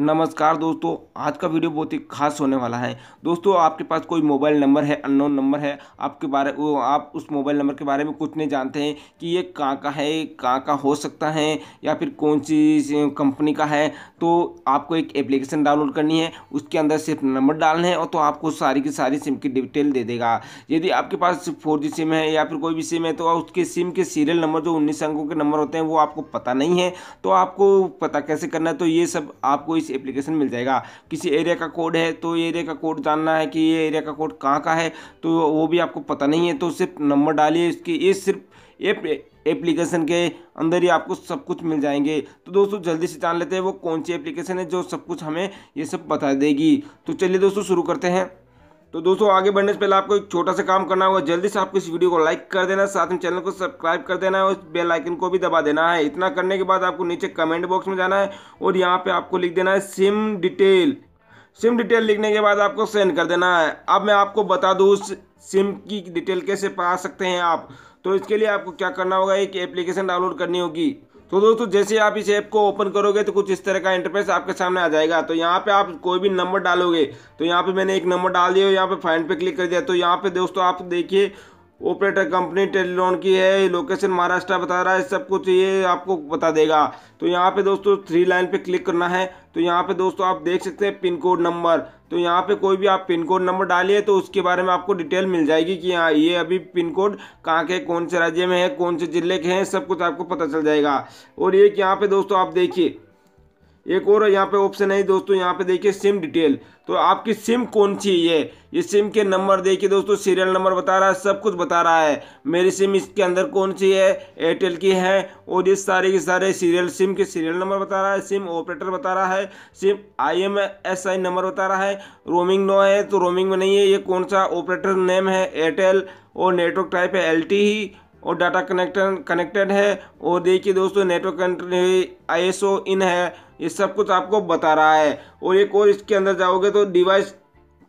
नमस्कार दोस्तों आज का वीडियो बहुत ही खास होने वाला है दोस्तों आपके पास कोई मोबाइल नंबर है अननोन नंबर है आपके बारे वो आप उस मोबाइल नंबर के बारे में कुछ नहीं जानते हैं कि ये कहाँ का है कहाँ का हो सकता है या फिर कौन सी कंपनी का है तो आपको एक एप्लीकेशन डाउनलोड करनी है उसके अंदर सिर्फ नंबर डालना है और तो आपको सारी की सारी सिम की डिटेल दे देगा यदि आपके पास फोर सिम है या फिर कोई भी सिम है तो उसके सिम के सीरियल नंबर जो उन्नीस अंकों के नंबर होते हैं वो आपको पता नहीं है तो आपको पता कैसे करना है तो ये सब आपको इस इस एप्लीकेशन मिल जाएगा किसी एरिया का कोड है तो एरिया का कोड जानना है कि ये एरिया का कोड कहाँ का है तो वो भी आपको पता नहीं है तो सिर्फ नंबर डालिए इसकी ये सिर्फ एप एप्लीकेशन के अंदर ही आपको सब कुछ मिल जाएंगे तो दोस्तों जल्दी से जान लेते हैं वो कौन सी एप्लीकेशन है जो सब कुछ हमें ये सब बता देगी तो चलिए दोस्तों शुरू करते हैं तो दोस्तों आगे बढ़ने से पहले आपको एक छोटा सा काम करना होगा जल्दी से आपको इस वीडियो को लाइक कर देना साथ में चैनल को सब्सक्राइब कर देना है और बेल आइकन को भी दबा देना है इतना करने के बाद आपको नीचे कमेंट बॉक्स में जाना है और यहाँ पे आपको लिख देना है सिम डिटेल सिम डिटेल लिखने के बाद आपको सेंड कर देना है अब मैं आपको बता दूँ उस सिम की डिटेल कैसे पा सकते हैं आप तो इसके लिए आपको क्या करना होगा एक एप्लीकेशन डाउनलोड करनी होगी तो दोस्तों जैसे आप इस ऐप को ओपन करोगे तो कुछ इस तरह का इंटरफेस आपके सामने आ जाएगा तो यहाँ पे आप कोई भी नंबर डालोगे तो यहाँ पे मैंने एक नंबर डाल दिया यहाँ पे फाइंड पे क्लिक कर दिया तो यहाँ पे दोस्तों आप देखिए ऑपरेटर कंपनी टेलीलोन की है लोकेशन महाराष्ट्र बता रहा है सब कुछ ये आपको बता देगा तो यहाँ पे दोस्तों थ्री लाइन पे क्लिक करना है तो यहाँ पे दोस्तों आप देख सकते हैं पिन कोड नंबर तो यहाँ पे कोई भी आप पिन कोड नंबर डालिए तो उसके बारे में आपको डिटेल मिल जाएगी कि हाँ ये अभी पिन कोड कहाँ के कौन से राज्य में है कौन से ज़िले के हैं सब कुछ आपको पता चल जाएगा और ये यहाँ पे दोस्तों आप देखिए एक और यहाँ पे ऑप्शन है दोस्तों यहाँ पे देखिए सिम डिटेल तो आपकी सिम कौन सी है ये सिम के नंबर देखिए दोस्तों सीरियल नंबर बता रहा है सब कुछ बता रहा है मेरी सिम इसके अंदर कौन सी है एयरटेल की है और ये सारे के सारे सीरियल सिम के सीरियल नंबर बता रहा है सिम ऑपरेटर बता रहा है SIM I M S I number बता रहा है रोमिंग नो है तो रोमिंग में नहीं है ये कौन सा ऑपरेटर नेम है एयरटेल और नेटवर्क टाइप है एल टी और डाटा कनेक्टर कनेक्टेड है और देखिए दोस्तों नेटवर्क आई इन है ये सब कुछ आपको बता रहा है और एक और इसके अंदर जाओगे तो डिवाइस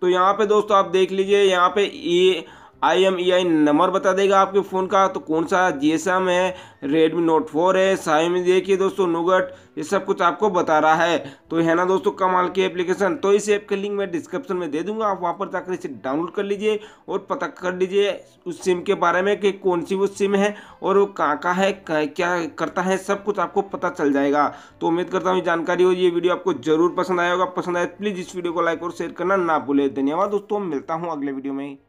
तो यहाँ पे दोस्तों आप देख लीजिए यहाँ पे ये I M E I number बता देगा आपके फ़ोन का तो कौन सा जी एस एम है रेडमी नोट फोर है साई में देखिए दोस्तों नोगट ये सब कुछ आपको बता रहा है तो है ना दोस्तों कमाल की एप्लीकेशन तो इस ऐप के लिंक मैं डिस्क्रिप्शन में दे दूंगा आप वहाँ पर जाकर इसे डाउनलोड कर लीजिए और पता कर लीजिए उस सिम के बारे में कि कौन सी वो सिम है और वो कहाँ का है क्या करता है सब कुछ आपको पता चल जाएगा तो उम्मीद करता हूँ जानकारी हो ये वीडियो आपको जरूर पसंद आएगा पसंद आए तो प्लीज़ इस वीडियो को लाइक और शेयर करना ना भूलें धन्यवाद दोस्तों मिलता हूँ अगले वीडियो में